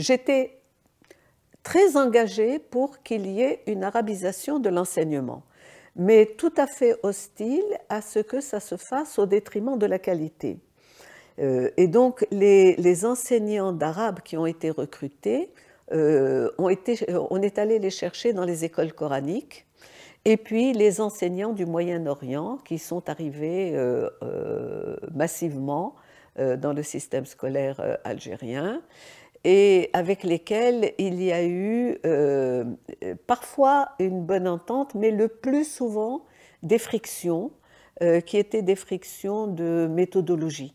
j'étais très engagée pour qu'il y ait une arabisation de l'enseignement, mais tout à fait hostile à ce que ça se fasse au détriment de la qualité. Euh, et donc les, enseignants d'arabe qui ont été recrutés, euh, ont été, euh, on est allé les chercher dans les écoles coraniques. Et puis les enseignants du Moyen-Orient qui sont arrivés massivement dans le système scolaire algérien et avec lesquels il y a eu euh, parfois une bonne entente, mais le plus souvent des frictions, euh, qui étaient des frictions de méthodologie.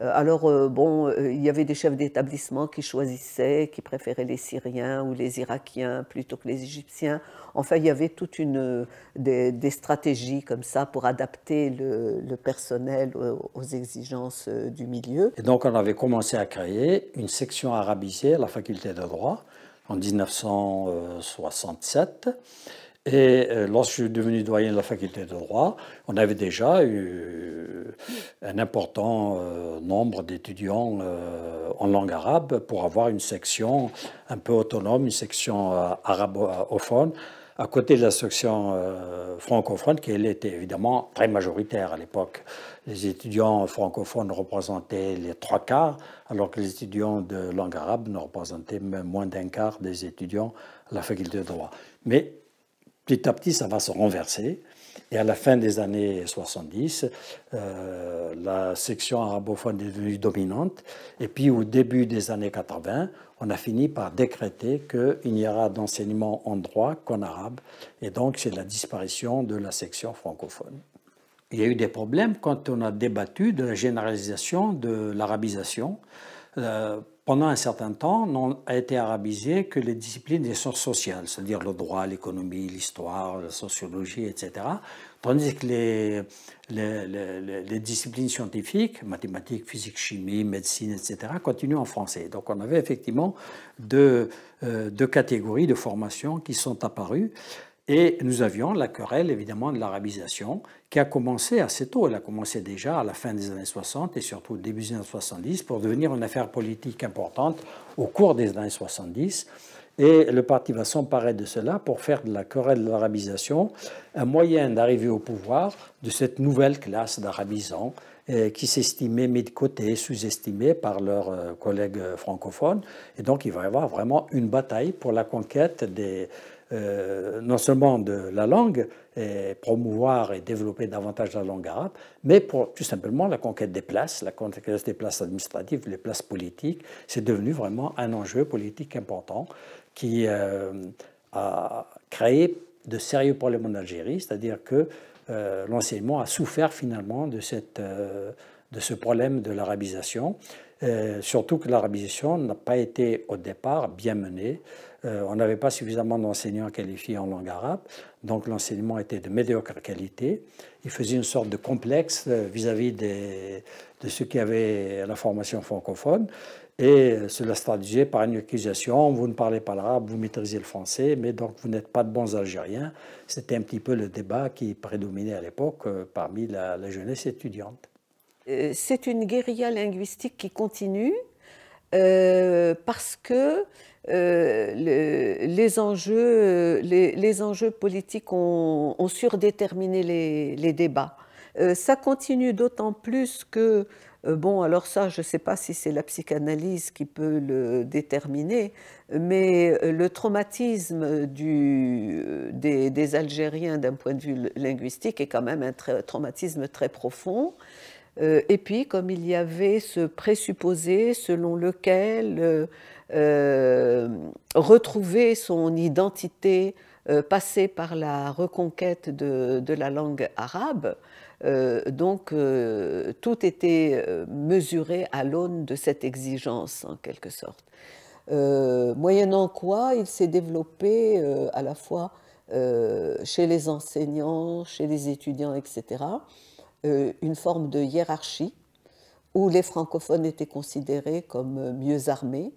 Euh, alors, euh, bon, euh, il y avait des chefs d'établissement qui choisissaient, qui préféraient les Syriens ou les Irakiens plutôt que les Égyptiens. Enfin, il y avait toute une des, stratégies comme ça pour adapter le, personnel aux exigences du milieu. Et donc, on avait commencé à créer une section arabisée à la faculté de droit en 1967. Et euh, lorsque je suis devenu doyen de la faculté de droit, on avait déjà eu euh, un important euh, nombre d'étudiants en langue arabe pour avoir une section un peu autonome, une section arabophone, à côté de la section francophone qui était évidemment très majoritaire à l'époque. Les étudiants francophones représentaient les trois quarts, alors que les étudiants de langue arabe ne représentaient même moins d'un quart des étudiants à la faculté de droit. Mais petit à petit, ça va se renverser. Et à la fin des années 70, euh, la section arabophone est devenue dominante. Et puis au début des années 80, on a fini par décréter qu'il n'y aura d'enseignement en droit qu'en arabe. Et donc c'est la disparition de la section francophone. Il y a eu des problèmes quand on a débattu de la généralisation de l'arabisation. Euh, pendant un certain temps, n'ont été arabisées que les disciplines des sciences sociales, c'est-à-dire le droit, l'économie, l'histoire, la sociologie, etc. Tandis que les, les, disciplines scientifiques, mathématiques, physique, chimie, médecine, etc., continuent en français. Donc on avait effectivement deux, euh, deux catégories de formations qui sont apparues. Et nous avions la querelle évidemment de l'arabisation qui a commencé assez tôt. Elle a commencé déjà à la fin des années 60 et surtout au début des années 70 pour devenir une affaire politique importante au cours des années 70. Et le parti va s'emparer de cela pour faire de la querelle de l'arabisation un moyen d'arriver au pouvoir de cette nouvelle classe d'arabisants euh, qui s'estimaient mis de côté, sous-estimés par leurs euh, collègues francophones. Et donc il va y avoir vraiment une bataille pour la conquête des, euh, non seulement de la langue, et promouvoir et développer davantage la langue arabe, mais pour tout simplement la conquête des places, la conquête des places administratives, les places politiques. C'est devenu vraiment un enjeu politique important qui a créé de sérieux problèmes en Algérie, c'est-à-dire que euh, l'enseignement a souffert finalement de, euh, de ce problème de l'arabisation, euh, surtout que l'arabisation n'a pas été au départ bien menée. on n'avait pas suffisamment d'enseignants qualifiés en langue arabe, donc l'enseignement était de médiocre qualité. Il faisait une sorte de complexe vis à -vis de ceux qui avaient la formation francophone. Et cela euh, se traduisait par une accusation, vous ne parlez pas l'arabe, vous maîtrisez le français, mais donc vous n'êtes pas de bons Algériens. C'était un petit peu le débat qui prédominait à l'époque euh, parmi la, jeunesse étudiante. Euh, c'est une guérilla linguistique qui continue parce que les, enjeux, les, enjeux politiques ont, surdéterminé les, débats. ça continue d'autant plus que euh, bon, alors ça, je ne sais pas si c'est la psychanalyse qui peut le déterminer, mais euh, le traumatisme euh, des, Algériens d'un point de vue linguistique est quand même un traumatisme très profond. et puis, comme il y avait ce présupposé selon lequel retrouver son identité passée par la reconquête de la langue arabe, euh, donc euh, tout était euh, mesuré à l'aune de cette exigence en quelque sorte. moyennant quoi il s'est développé à la fois chez les enseignants, chez les étudiants, etc., une forme de hiérarchie où les francophones étaient considérés comme mieux armés,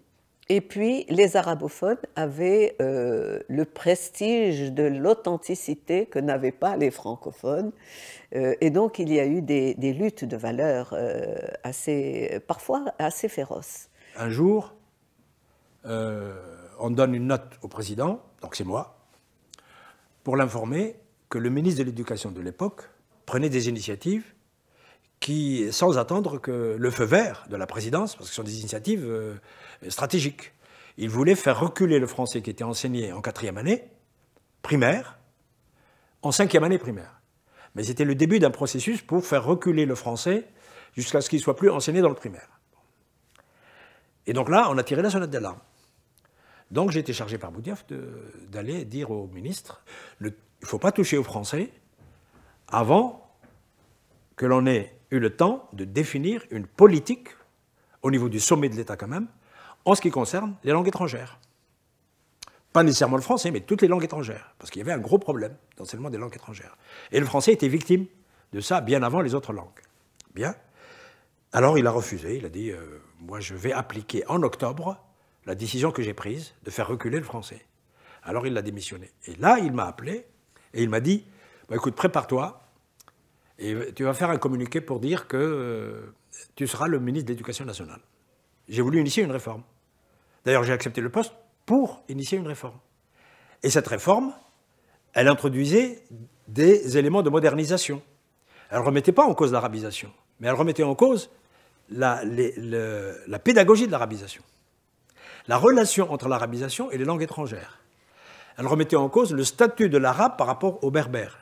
et puis, les arabophones avaient euh, le prestige de l'authenticité que n'avaient pas les francophones. Euh, et donc, il y a eu des, luttes de valeurs euh, assez, parfois assez féroces. Un jour, on donne une note au président, donc c'est moi, pour l'informer que le ministre de l'Éducation de l'époque prenait des initiatives qui, sans attendre que le feu vert de la présidence, parce que ce sont des initiatives euh, stratégiques, il voulait faire reculer le français qui était enseigné en quatrième année primaire, en cinquième année primaire. Mais c'était le début d'un processus pour faire reculer le français jusqu'à ce qu'il ne soit plus enseigné dans le primaire. Et donc là, on a tiré la sonnette d'alarme. Donc j'ai été chargé par Boudiaf d'aller dire au ministre il ne faut pas toucher au Français avant que l'on ait eu le temps de définir une politique, au niveau du sommet de l'État quand même, en ce qui concerne les langues étrangères. Pas nécessairement le français, mais toutes les langues étrangères, parce qu'il y avait un gros problème d'enseignement des langues étrangères. Et le français était victime de ça bien avant les autres langues. Bien. Alors il a refusé, il a dit, euh, moi je vais appliquer en octobre la décision que j'ai prise de faire reculer le français. Alors il l'a démissionné. Et là, il m'a appelé et il m'a dit, bah, écoute, prépare-toi, et tu vas faire un communiqué pour dire que euh, tu seras le ministre de l'Éducation nationale. J'ai voulu initier une réforme. D'ailleurs, j'ai accepté le poste pour initier une réforme. Et cette réforme, elle introduisait des éléments de modernisation. Elle ne remettait pas en cause l'arabisation, mais elle remettait en cause la, pédagogie de l'arabisation, la relation entre l'arabisation et les langues étrangères. Elle remettait en cause le statut de l'arabe par rapport au berbère.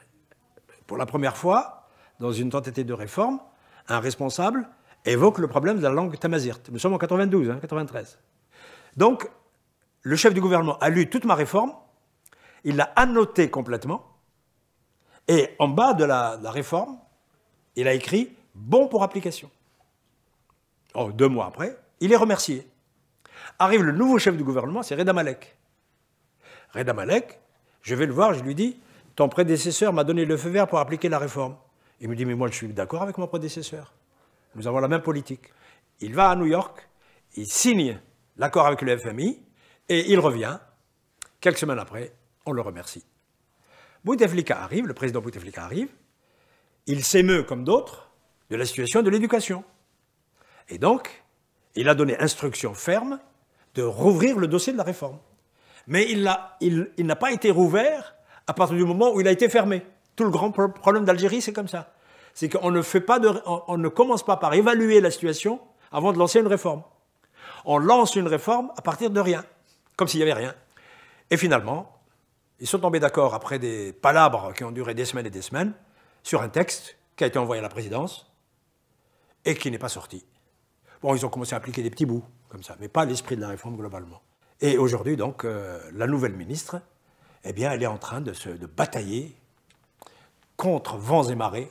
Pour la première fois, dans une tentative de réforme, un responsable évoque le problème de la langue tamazirte. Nous sommes en 92, 93. Hein, Donc, le chef du gouvernement a lu toute ma réforme, il l'a annotée complètement, et en bas de la, réforme, il a écrit bon pour application. Oh, deux mois après, il est remercié. Arrive le nouveau chef du gouvernement, c'est Reda Malek. Reda Malek, je vais le voir, je lui dis Ton prédécesseur m'a donné le feu vert pour appliquer la réforme. Il me dit, mais moi, je suis d'accord avec mon prédécesseur. Nous avons la même politique. Il va à New York, il signe l'accord avec le FMI, et il revient. Quelques semaines après, on le remercie. Bouteflika arrive, le président Bouteflika arrive, il s'émeut, comme d'autres, de la situation de l'éducation. Et donc, il a donné instruction ferme de rouvrir le dossier de la réforme. Mais il n'a il, pas été rouvert à partir du moment où il a été fermé. Tout le grand problème d'Algérie, c'est comme ça. C'est qu'on ne, fait pas de, on, ne commence pas par évaluer la situation avant de lancer une réforme. On lance une réforme à partir de rien, comme s'il n'y avait rien. Et finalement, ils sont tombés d'accord après des palabres qui ont duré des semaines et des semaines sur un texte qui a été envoyé à la présidence et qui n'est pas sorti. Bon, ils ont commencé à appliquer des petits bouts, comme ça, mais pas l'esprit de la réforme globalement. Et aujourd'hui, donc, euh, la nouvelle ministre, eh bien, elle est en train de, se, de batailler contre vents et marées,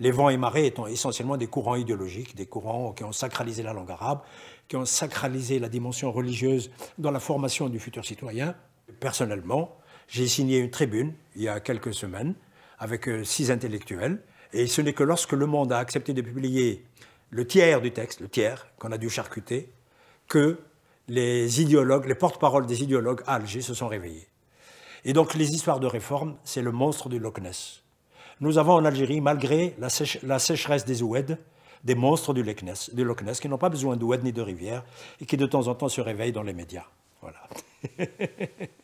les vents et marées étant essentiellement des courants idéologiques, des courants qui ont sacralisé la langue arabe, qui ont sacralisé la dimension religieuse dans la formation du futur citoyen. Personnellement, j'ai signé une tribune il y a quelques semaines avec euh, six intellectuels, et ce n'est que lorsque Le Monde a accepté de publier le tiers du texte, le tiers qu'on a dû charcuter, que les idéologues, les porte-paroles des idéologues à Alger se sont réveillés. Et donc les histoires de réforme, c'est le monstre du Loch Ness nous avons en Algérie, malgré la, sécheresse des Oued, des monstres du Loch Ness, qui n'ont pas besoin d'Oued ni de rivière et qui de temps en temps se réveillent dans les médias. Voilà.